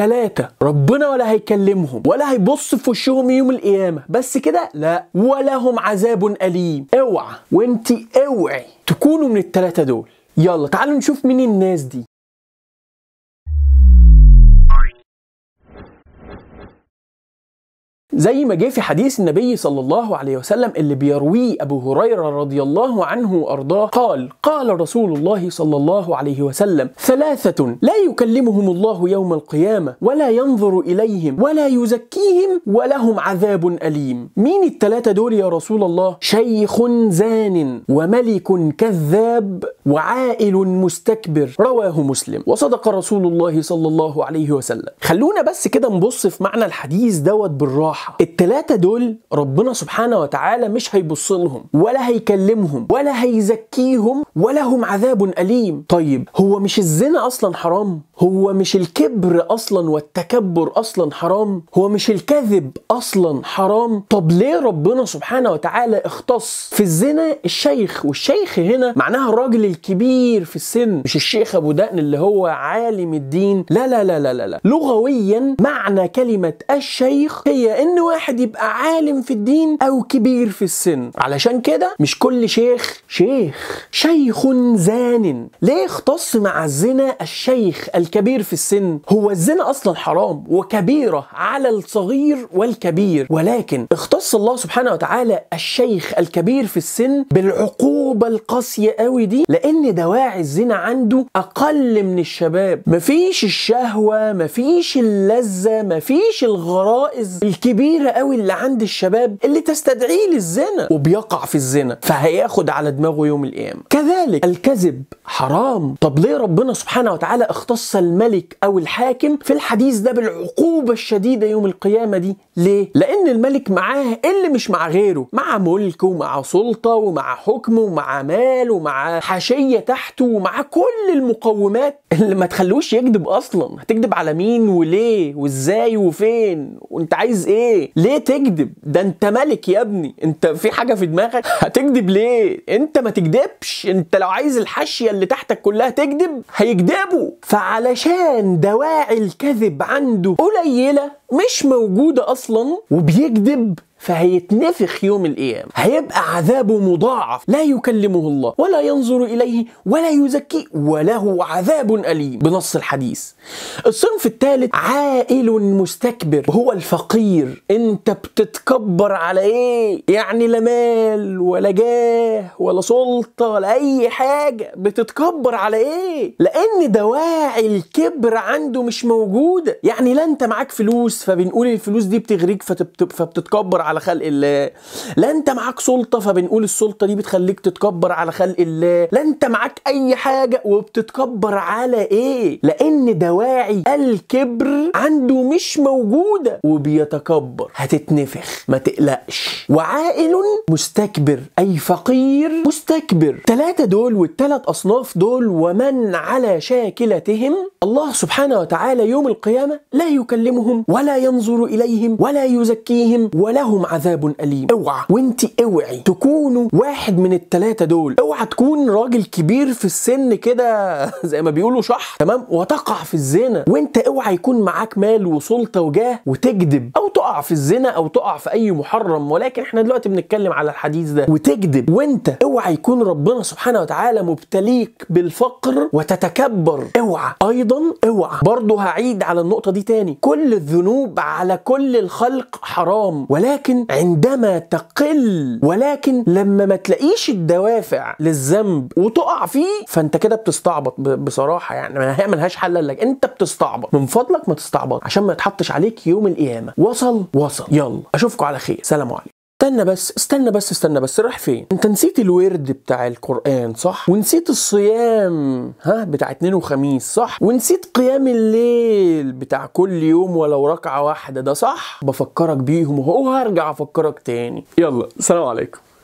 تلاتة ربنا ولا هيكلمهم ولا هيبص في وشهم يوم القيامة بس كده لا ولهم عذاب أليم اوعى وانت اوعي تكونوا من التلاتة دول يلا تعالوا نشوف مين الناس دي زي ما جه في حديث النبي صلى الله عليه وسلم اللي بيرويه أبو هريرة رضي الله عنه وأرضاه قال قال رسول الله صلى الله عليه وسلم ثلاثة لا يكلمهم الله يوم القيامة ولا ينظر إليهم ولا يزكيهم ولهم عذاب أليم مين الثلاثة دول يا رسول الله شيخ زان وملك كذاب وعائل مستكبر رواه مسلم وصدق رسول الله صلى الله عليه وسلم خلونا بس كده نبص في معنى الحديث دوت بالراحة الصحة التلاتة دول ربنا سبحانه وتعالى مش هيبص لهم ولا هيكلمهم ولا هيزكيهم ولا هم عذاب أليم طيب هو مش الزنا أصلا حرام هو مش الكبر أصلا والتكبر أصلا حرام هو مش الكذب أصلا حرام طب ليه ربنا سبحانه وتعالى اختص في الزنا الشيخ والشيخ هنا معناها الراجل الكبير في السن مش الشيخ أبو دقن اللي هو عالم الدين لا لا لا لا لا, لا. لغويا معنى كلمة الشيخ هي إن ان واحد يبقى عالم في الدين او كبير في السن علشان كده مش كل شيخ شيخ شيخ زان ليه اختص مع الزنا الشيخ الكبير في السن هو الزنا اصلا حرام وكبيره على الصغير والكبير ولكن اختص الله سبحانه وتعالى الشيخ الكبير في السن بالعقوبه القاسيه قوي دي لان دواعي الزنا عنده اقل من الشباب مفيش الشهوه مفيش اللذه مفيش الغرائز الكبيرة كبيره قوي اللي عند الشباب اللي تستدعيه للزنا وبيقع في الزنا فهياخد على دماغه يوم القيامه كذلك الكذب حرام طب ليه ربنا سبحانه وتعالى اختص الملك او الحاكم في الحديث ده بالعقوبه الشديده يوم القيامه دي ليه لان الملك معاه اللي مش مع غيره مع ملك ومع سلطه ومع حكم ومع مال ومع حاشيه تحته ومع كل المقومات اللي ما تخلوش يكذب اصلا هتكذب على مين وليه وازاي وفين وانت عايز ايه ليه تكذب ده انت ملك يا ابني انت في حاجه في دماغك هتكذب ليه انت ما تكذبش انت لو عايز الحاشيه اللي تحتك كلها تكذب هيكذبوا فعلشان دواعي الكذب عنده قليله مش موجوده اصلا وبيكذب فهيتنفخ يوم القيامة هيبقى عذابه مضاعف لا يكلمه الله ولا ينظر إليه ولا يزكيه وله عذاب أليم بنص الحديث الصنف الثالث عائل مستكبر هو الفقير انت بتتكبر على ايه يعني لا مال ولا جاه ولا سلطة ولا اي حاجة بتتكبر على ايه لان دواعي الكبر عنده مش موجودة يعني لا انت معاك فلوس فبنقول الفلوس دي بتغريك فبتتكبر على خلق الله لا انت معاك سلطه فبنقول السلطه دي بتخليك تتكبر على خلق الله لا انت معاك اي حاجه وبتتكبر على ايه لان دواعي الكبر عنده مش موجوده وبيتكبر هتتنفخ ما تقلقش وعائل مستكبر اي فقير مستكبر ثلاثه دول والتلات اصناف دول ومن على شاكلتهم الله سبحانه وتعالى يوم القيامه لا يكلمهم ولا ينظر اليهم ولا يزكيهم ولهم ولهم عذاب أليم اوعى وانت اوعي تكونوا واحد من التلاتة دول اوعى تكون راجل كبير في السن كده زي ما بيقولوا شح تمام وتقع في الزنا وانت اوعى يكون معاك مال وسلطة وجاه وتكذب او تقع في الزنا او تقع في اي محرم ولكن احنا دلوقتي بنتكلم على الحديث ده وتكذب وانت اوعى يكون ربنا سبحانه وتعالى مبتليك بالفقر وتتكبر اوعى ايضا اوعى برضه هعيد على النقطة دي تاني كل الذنوب على كل الخلق حرام ولكن ولكن عندما تقل ولكن لما ما تلاقيش الدوافع للذنب وتقع فيه فانت كده بتستعبط بصراحه يعني ما ملهاش حل الا انت بتستعبط من فضلك ما تستعبط عشان ما يتحطش عليك يوم القيامه وصل وصل يلا اشوفكم على خير سلام عليكم استنى بس استنى بس استنى بس راح فين انت نسيت الورد بتاع القران صح ونسيت الصيام ها بتاع اتنين وخميس صح ونسيت قيام الليل بتاع كل يوم ولو ركعه واحده ده صح بفكرك بيهم وهرجع افكرك تاني يلا سلام عليكم